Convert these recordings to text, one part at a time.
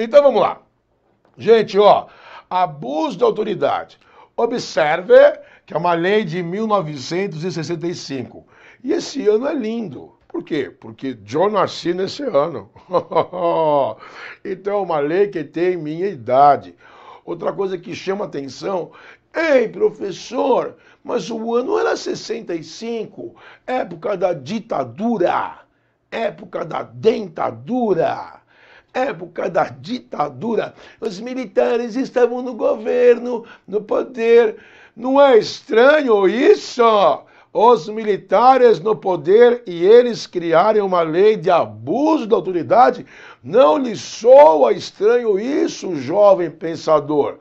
Então vamos lá. Gente, ó, abuso de autoridade. Observe que é uma lei de 1965. E esse ano é lindo. Por quê? Porque eu nasci nesse ano. então é uma lei que tem minha idade. Outra coisa que chama atenção Ei, professor, mas o ano era 65, época da ditadura, época da dentadura época da ditadura, os militares estavam no governo, no poder. Não é estranho isso? Os militares no poder e eles criarem uma lei de abuso da autoridade? Não lhe soa estranho isso, jovem pensador?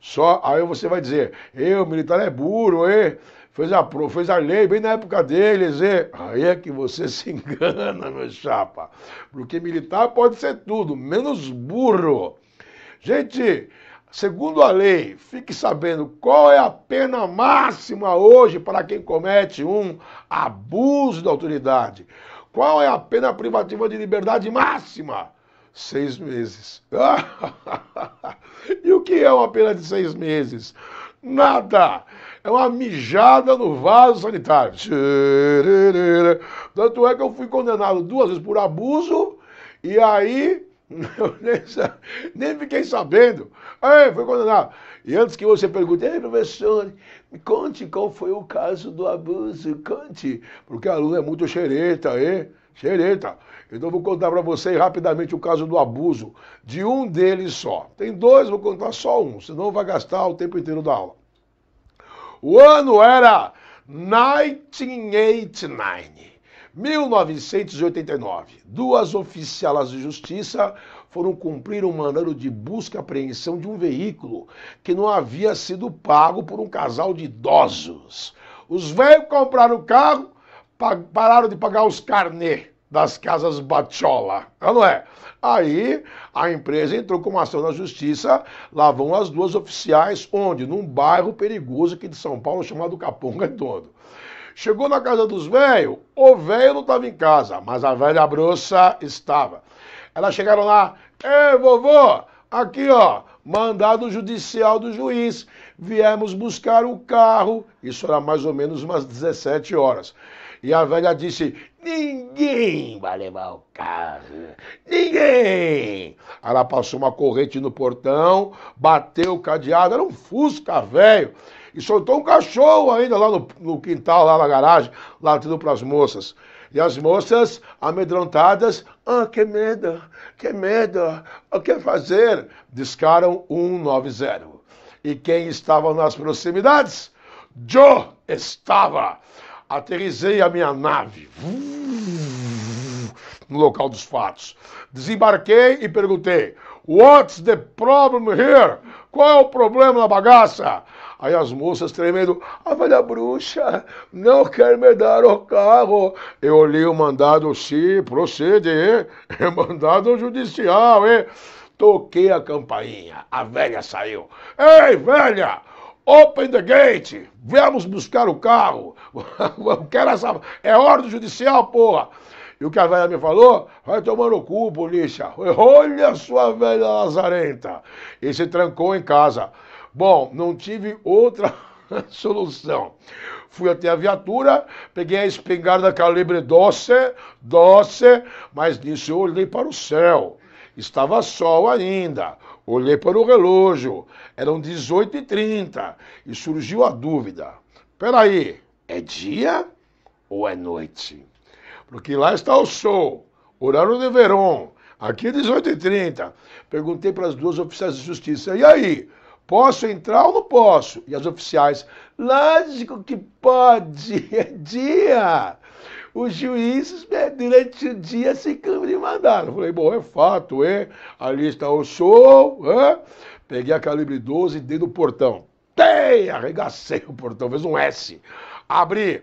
Só aí você vai dizer, eu militar é burro, hein? fez a, fez a lei bem na época deles, e aí é que você se engana, meu chapa. Porque militar pode ser tudo, menos burro. Gente, segundo a lei, fique sabendo qual é a pena máxima hoje para quem comete um abuso da autoridade. Qual é a pena privativa de liberdade máxima? Seis meses. e o que é uma pena de seis meses? Nada! é uma mijada no vaso sanitário. Tanto é que eu fui condenado duas vezes por abuso e aí nem, nem, fiquei sabendo. Aí, foi condenado. E antes que você pergunte, ei, professor, me conte qual foi o caso do abuso, conte. Porque a aluna é muito xereta, hein? Xereta. Então vou contar para você rapidamente o caso do abuso de um deles só. Tem dois, vou contar só um, senão vai gastar o tempo inteiro da aula. O ano era 1989. 1989, duas oficialas de justiça foram cumprir um mandado de busca e apreensão de um veículo que não havia sido pago por um casal de idosos. Os velhos compraram o carro, pararam de pagar os carnês das casas Bachola, é não é? Aí a empresa entrou com uma ação na justiça, lá vão as duas oficiais, onde? Num bairro perigoso aqui de São Paulo chamado Caponga todo. Chegou na casa dos velhos, o velho não estava em casa, mas a velha bruxa estava. Elas chegaram lá, ei vovô, aqui ó, mandado judicial do juiz, viemos buscar o carro, isso era mais ou menos umas 17 horas. E a velha disse: Ninguém vai levar o carro. Ninguém! Ela passou uma corrente no portão, bateu o cadeado, era um fusca velho. E soltou um cachorro ainda lá no, no quintal, lá na garagem, latindo para as moças. E as moças, amedrontadas, ah, que medo, que medo, o que fazer? Discaram 190. E quem estava nas proximidades? Joe estava. Aterrisei a minha nave no local dos fatos. Desembarquei e perguntei: What's the problem here? Qual é o problema na bagaça? Aí as moças tremendo, a velha bruxa não quer me dar o carro. Eu li o mandado se proceder, é mandado judicial, hein? Toquei a campainha, a velha saiu. Ei, velha! Open the gate! Vamos buscar o carro! Eu quero essa... É ordem judicial, porra! E o que a velha me falou? Vai tomar no cu, polícia! Olha sua velha lazarenta! E se trancou em casa. Bom, não tive outra solução. Fui até a viatura, peguei a espingarda calibre 12, 12, mas nisso eu olhei para o céu. Estava sol ainda. Olhei para o relógio, eram 18h30 e surgiu a dúvida: peraí, é dia ou é noite? Porque lá está o sol, horário de verão, aqui é 18h30. Perguntei para as duas oficiais de justiça: e aí? Posso entrar ou não posso? E as oficiais: lógico que pode, é dia os juízes né, durante o dia se mandaram. Falei, bom, é fato, é. Ali está o show. é. Peguei a calibre 12 dei do portão. Tem! Arregacei o portão, fez um S. Abri.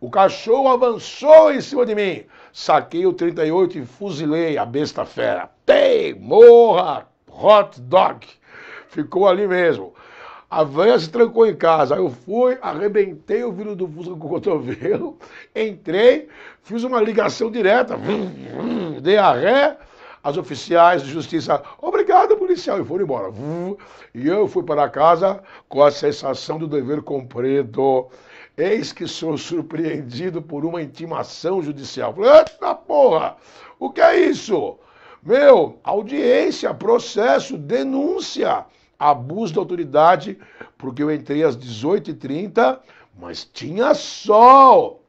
O cachorro avançou em cima de mim. Saquei o 38 e fuzilei a besta fera. Tem! Morra! Hot dog! Ficou ali mesmo. A velha se trancou em casa. Aí eu fui, arrebentei o vidro do Fusca com o cotovelo, entrei, fiz uma ligação direta, dei a ré, as oficiais de justiça, obrigado policial, e foram embora. e eu fui para casa com a sensação do dever cumprido. Eis que sou surpreendido por uma intimação judicial. Falei, eita porra, o que é isso? Meu, audiência, processo, denúncia abuso de autoridade, porque eu entrei às 18h30, mas tinha sol.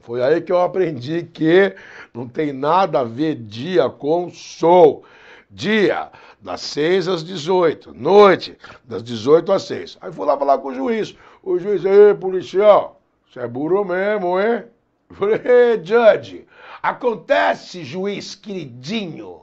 Foi aí que eu aprendi que não tem nada a ver dia com sol. Dia, das 6 às 18, noite, das 18 às 6. Aí fui lá falar com o juiz. O juiz, ei, policial, você é burro mesmo, hein? Eu falei, ei, judge, acontece, juiz queridinho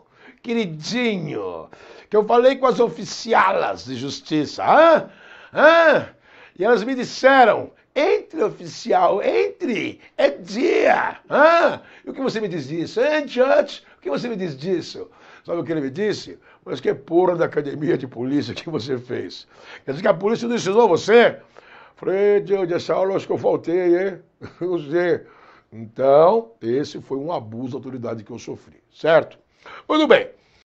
queridinho, que eu falei com as oficialas de justiça. Hã? Hã? E elas me disseram: entre, oficial, entre, é dia. Hã? E o que você me diz disso? Hein, é judge? O que você me diz disso? Sabe o que ele me disse? Mas que porra da academia de polícia que você fez? Quer dizer que a polícia não ensinou você? Falei, Deus, essa aula acho que eu faltei, hein? Eu sei. Então, esse foi um abuso de autoridade que eu sofri, certo? Muito bem.